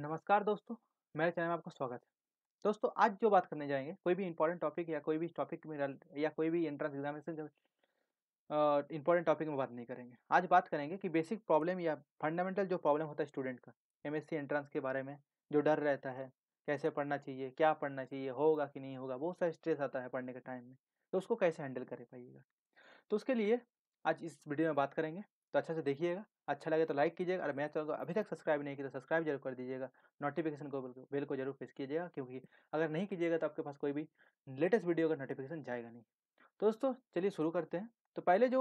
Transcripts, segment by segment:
नमस्कार दोस्तों मेरे चैनल में आपका स्वागत है दोस्तों आज जो बात करने जाएंगे कोई भी इंपॉर्टेंट टॉपिक या कोई भी टॉपिक में या कोई भी एंट्रेंस एग्जामिनेशन इंपॉर्टेंट टॉपिक में बात नहीं करेंगे आज बात करेंगे कि बेसिक प्रॉब्लम या फंडामेंटल जो प्रॉब्लम होता है स्टूडेंट का एम एंट्रेंस के बारे में जो डर रहता है कैसे पढ़ना चाहिए क्या पढ़ना चाहिए होगा कि नहीं होगा बहुत सारा स्ट्रेस आता है पढ़ने के टाइम में तो उसको कैसे हैंडल कर पाइएगा तो उसके लिए आज इस वीडियो में बात करेंगे तो अच्छा से देखिएगा अच्छा लगे तो लाइक कीजिएगा और मेरा चैनल को अभी तक सब्सक्राइब नहीं किया तो सब्सक्राइब जरूर कर दीजिएगा नोटिफिकेशन को बेल को जरूर प्रेस कीजिएगा क्योंकि अगर नहीं कीजिएगा तो आपके पास कोई भी लेटेस्ट वीडियो का नोटिफिकेशन जाएगा नहीं तो दोस्तों चलिए शुरू करते हैं तो पहले जो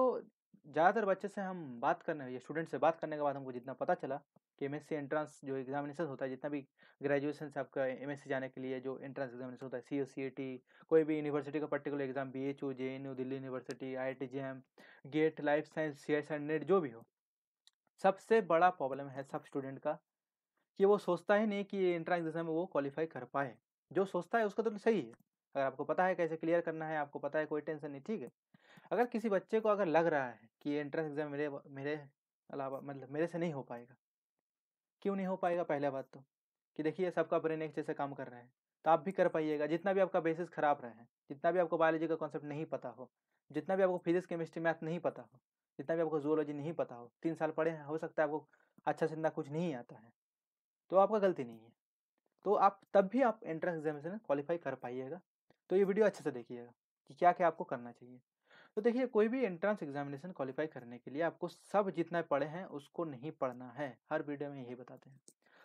ज़्यादातर बच्चे से हम बात करने या स्टूडेंट से बात करने के बाद हमको जितना पता चला कि एम एस एंट्रेंस जो एग्जामिनेशन होता है जितना भी ग्रेजुएशन से आपका एम एस जाने के लिए जो एंट्रेंस एग्जामिनेशन होता है सी ओ सी ए टी कोई भी यूनिवर्सिटी का particular exam B H U J N U Delhi university I I T J M GATE life science C S NET जो भी हो सबसे बड़ा प्रॉब्लम है सब स्टूडेंट का कि वो सोचता ही नहीं कि एंट्रेंस एग्जाम में वो क्वालिफाई कर पाए जो सोचता है उसका तो सही है अगर आपको पता है कैसे क्लियर करना है आपको पता है कोई टेंशन नहीं ठीक है अगर किसी बच्चे को अगर लग रहा है कि एंट्रेंस एग्जाम मेरे मेरे अलावा मतलब मेरे से नहीं हो पाएगा क्यों नहीं हो पाएगा पहला बात तो कि देखिए सबका ब्रेन एक जैसे काम कर रहा है तो आप भी कर पाइएगा जितना भी आपका बेसिस खराब रहे हैं जितना भी आपको बायोलॉजी का कॉन्सेप्ट नहीं पता हो जितना भी आपको फिजिक्स केमिस्ट्री मैथ नहीं पता हो जितना भी आपको जूलॉजी नहीं पता हो तीन साल पढ़े हैं हो सकता है आपको अच्छा से इतना कुछ नहीं आता है तो आपका गलती नहीं है तो आप तब भी आप एंट्रेंस एग्जामिनेशन क्वालिफाई कर पाइएगा तो ये वीडियो अच्छे से देखिएगा कि क्या क्या आपको करना चाहिए तो देखिए कोई भी एंट्रेंस एग्जामिनेशन क्वालिफाई करने के लिए आपको सब जितना पढ़े हैं उसको नहीं पढ़ना है हर वीडियो में यही बताते हैं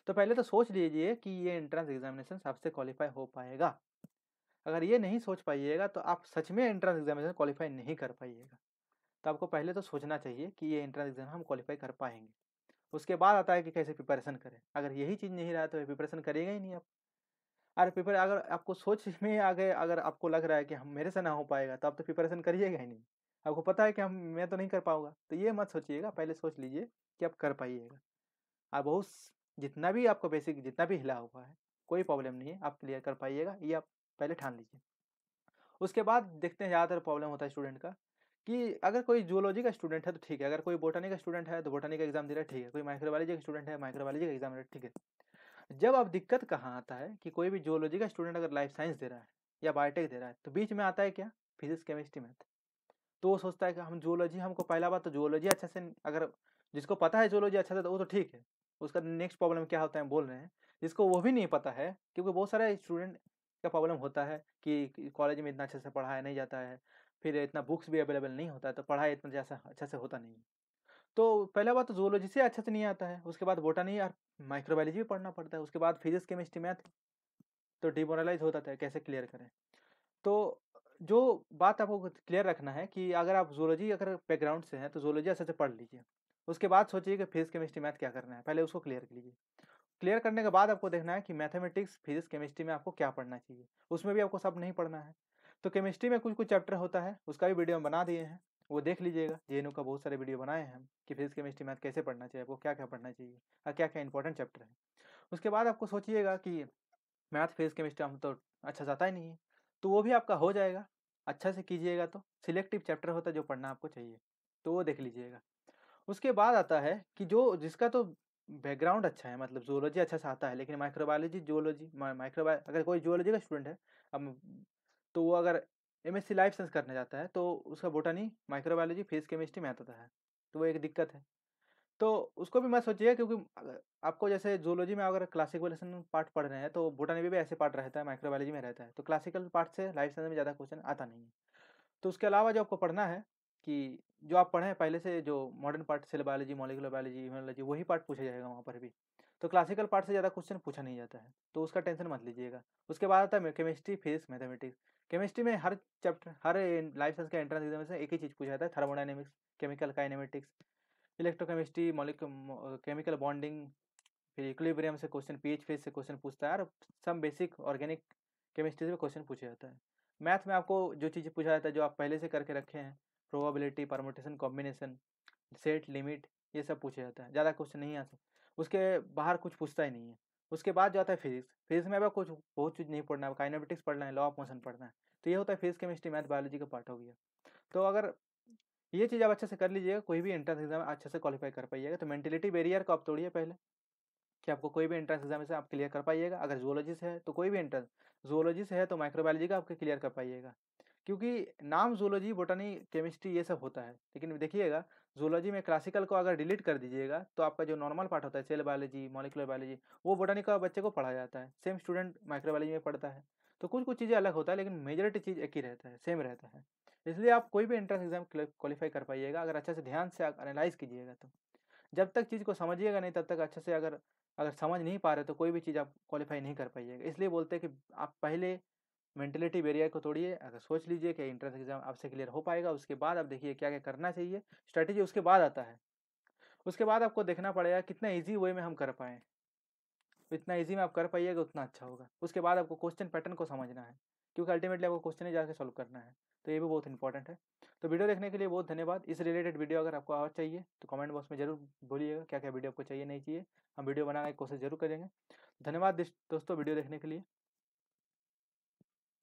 तो पहले तो सोच लीजिए कि ये एंट्रेंस एग्जामिनेशन आपसे क्वालिफाई हो पाएगा अगर ये नहीं सोच पाइएगा तो आप सच में एंट्रेंस एग्जामिनेशन क्वालिफाई नहीं कर पाइएगा तो आपको पहले तो सोचना चाहिए कि ये एंट्रेंस एग्जाम हम क्वालिफाई कर पाएंगे उसके बाद आता है कि कैसे प्रिपरेशन करें अगर यही चीज़ नहीं रहा तो प्रिपरेशन करेगा ही नहीं आप और प्रिपेयर अगर आपको सोच में आ गए अगर आपको लग रहा है कि हम मेरे से ना हो पाएगा तो आप तो प्रिपरेशन करिएगा ही नहीं आपको पता है कि हम मैं तो नहीं कर पाऊंगा तो ये मत सोचिएगा पहले सोच लीजिए कि आप कर पाइएगा आप बहुत जितना भी आपको बेसिक जितना भी हिला हुआ है कोई प्रॉब्लम नहीं है आप क्लियर कर पाइएगा ये आप पहले ठान लीजिए उसके बाद देखते हैं ज़्यादातर प्रॉब्लम होता है स्टूडेंट का कि अगर कोई जूलॉजी का स्टूडेंट है तो ठीक है अगर कोई बोटानी का स्टूडेंट है तो बोटानी का एग्जाम दे रहा है ठीक है कोई माइक्रोबाइलॉजी का स्टूडेंट है माइक्रोबाइलॉजी का एग्जाम दे रहा है ठीक है जब आप दिक्कत कहाँ आता है कि कोई भी जियोलॉजी का स्टूडेंट अगर लाइफ साइंस दे रहा है या बायोटेक दे रहा है तो बीच में आता है क्या फिजिक्स केमिस्ट्री मैथ तो वो सोचता है कि हम जोलॉजी हमको पहला बात तो जोलॉजी अच्छे से अगर जिसको पता है जोलॉजी अच्छा से तो वो तो ठीक है उसका नेक्स्ट प्रॉब्लम क्या होता है बोल रहे हैं जिसको वो भी नहीं पता है क्योंकि बहुत सारे स्टूडेंट का प्रॉब्लम होता है कि कॉलेज में इतना अच्छे से पढ़ाया नहीं जाता है फिर इतना बुक्स भी अवेलेबल नहीं होता है तो पढ़ाई इतना जैसा अच्छा से होता नहीं है तो पहला बात तो जूलॉजी से अच्छे से नहीं आता है उसके बाद बोटानी और माइक्रोबायोलॉजी भी पढ़ना पड़ता है उसके बाद फिजिक्स केमिस्ट्री मैथ तो डिमोरलाइज होता है कैसे क्लियर करें तो जो बात आपको क्लियर रखना है कि अगर आप जोलॉजी अगर बैकग्राउंड से हैं तो जोलॉजी अच्छे से पढ़ लीजिए उसके बाद सोचिए कि फिजिक्स केमिस्ट्री मैथ क्या करना है पहले उसको क्लियर कीजिए क्लियर करने के बाद आपको देखना है कि मैथमेटिक्स फिजिक्स केमिस्ट्री में आपको क्या पढ़ना चाहिए उसमें भी आपको सब नहीं पढ़ना है तो केमिस्ट्री में कुछ कुछ चैप्टर होता है उसका भी वीडियो हम बना दिए हैं वो देख लीजिएगा जे का बहुत सारे वीडियो बनाए हैं कि फिजिक्स केमिस्ट्री मैथ कैसे पढ़ना चाहिए आपको क्या क्या पढ़ना चाहिए और हाँ, क्या क्या इंपॉर्टेंट चैप्टर है उसके बाद आपको सोचिएगा कि मैथ फिजिक्स केमिस्ट्री हम तो अच्छा जाता ही नहीं है तो वो भी आपका हो जाएगा अच्छा से कीजिएगा तो सिलेक्टिव चैप्टर होता है जो पढ़ना आपको चाहिए तो वो देख लीजिएगा उसके बाद आता है कि जो जिसका तो बैकग्राउंड अच्छा है मतलब जोलॉजी अच्छा से आता है लेकिन माइक्रोबायोलॉजी जोलॉजी माइक्रोबायो अगर कोई जोलॉजी का स्टूडेंट है अब तो वो अगर एम सी लाइफ साइंस करने जाता है तो उसका बोटानी माइक्रोबायोलॉजी फेस केमिस्ट्री में आता है तो वो एक दिक्कत है तो उसको भी मत सोचिएगा क्योंकि आपको जैसे जूलॉजी में अगर क्लासिकल पार्ट पढ़ रहे हैं तो बोटानी में भी ऐसे पार्ट रहता है माइक्रोबायोलॉजी में रहता है तो क्लासिकल पार्ट से लाइफ साइंस में ज़्यादा क्वेश्चन आता नहीं है तो उसके अलावा जो आपको पढ़ना है कि जो आप पढ़े पहले से जो modern part cell biology molecular biology immunology वही पार्ट पूछा जाएगा वहाँ पर भी तो क्लासिकल पार्ट से ज़्यादा क्वेश्चन पूछा नहीं जाता है तो उसका टेंशन मत लीजिएगा उसके बाद आता है केमिस्ट्री फिजिक्स मैथमेटिक्स केमिस्ट्री में हर चैप्टर हर लाइफ साइंस के एंट्रेंस एग्जाम से एक ही चीज़ पूछा जाता है thermodynamics chemical kinematics electrochemistry molecule chemical bonding फिर इक्विलिब्रियम से क्वेश्चन पीएच फेज से क्वेश्चन पूछता है और सम बेसिक ऑर्गेनिक केमिस्ट्री से क्वेश्चन पूछा जाता है मैथ में आपको जो चीज़ें पूछा जाता है जो आप पहले से करके रखे हैं probability permutation combination set limit ये सब पूछा जाता है ज़्यादा क्वेश्चन नहीं आता उसके बाहर कुछ पूछता ही नहीं है उसके बाद जो है फिजिक्स फिजिक्स में अब कुछ बहुत चीज़ नहीं पढ़ना है काइनेटिक्स पढ़ना है लॉ ऑफ मोशन पढ़ना है तो ये होता है फिजिक्स केमिस्ट्री मैथ बायोलॉजी का पार्ट हो गया तो अगर ये चीज़ आप अच्छे से कर लीजिएगा कोई भी एंट्रेंस एग्जाम अच्छे से क्वालिफाई कर पाइएगा तो मेंटेलिटी बैरियर को आप तोड़िए पहले कि आपको कोई भी एंट्रेंस एग्जाम से आप क्लियर कर पाइएगा अगर जोलॉजी से है तो कोई भी एंट्रेंस जोलॉजी से है तो माइक्रोबायोलॉजी का आपके क्लियर कर पाइएगा क्योंकि नाम जूलॉजी बोटानी केमिस्ट्री ये सब होता है लेकिन देखिएगा जूलॉजी में क्लासिकल को अगर डिलीट कर दीजिएगा तो आपका जो नॉर्मल पार्ट होता है सेल बायोलॉजी मॉलिकुलर बायोलॉजी वो बोटानी का बच्चे को पढ़ा जाता है सेम स्टूडेंट माइक्रोबायोलॉजी में पढ़ता है तो कुछ कुछ चीज़ें अलग होता है लेकिन मेजोरिटी चीज़ एक ही रहता है सेम रहता है इसलिए आप कोई भी एंट्रेंस एग्जाम क्वालिफाई कर पाइएगा अगर अच्छे से ध्यान से एनालाइज कीजिएगा तो जब तक चीज़ को समझिएगा नहीं तब तक अच्छे से अगर अगर समझ नहीं पा रहे तो कोई भी चीज़ आप क्वालिफाई नहीं कर पाइएगा इसलिए बोलते हैं कि आप पहले मेंटेलिटी बेरियर को तोड़िए अगर सोच लीजिए कि इंट्रेंस एग्जाम आपसे क्लियर हो पाएगा उसके बाद आप देखिए क्या क्या करना चाहिए स्ट्रैटेजी उसके बाद आता है उसके बाद आपको देखना पड़ेगा कितना ईजी वे में हम कर पाए इतना ईजी में आप कर पाइएगा उतना अच्छा होगा उसके बाद आपको क्वेश्चन पैटर्न को समझना है क्योंकि अल्टीमेटली आपको क्वेश्चन ही जाकर सॉल्व करना है तो ये भी बहुत इंपॉर्टेंट है तो वीडियो देखने के लिए बहुत धन्यवाद इस रिलेटेड वीडियो अगर आपको और चाहिए तो कमेंट बॉक्स में जरूर बोलिएगा क्या क्या वीडियो आपको चाहिए नहीं चाहिए हम वीडियो बनाने की कोशिश जरूर करेंगे धन्यवाद दोस्तों वीडियो देखने के लिए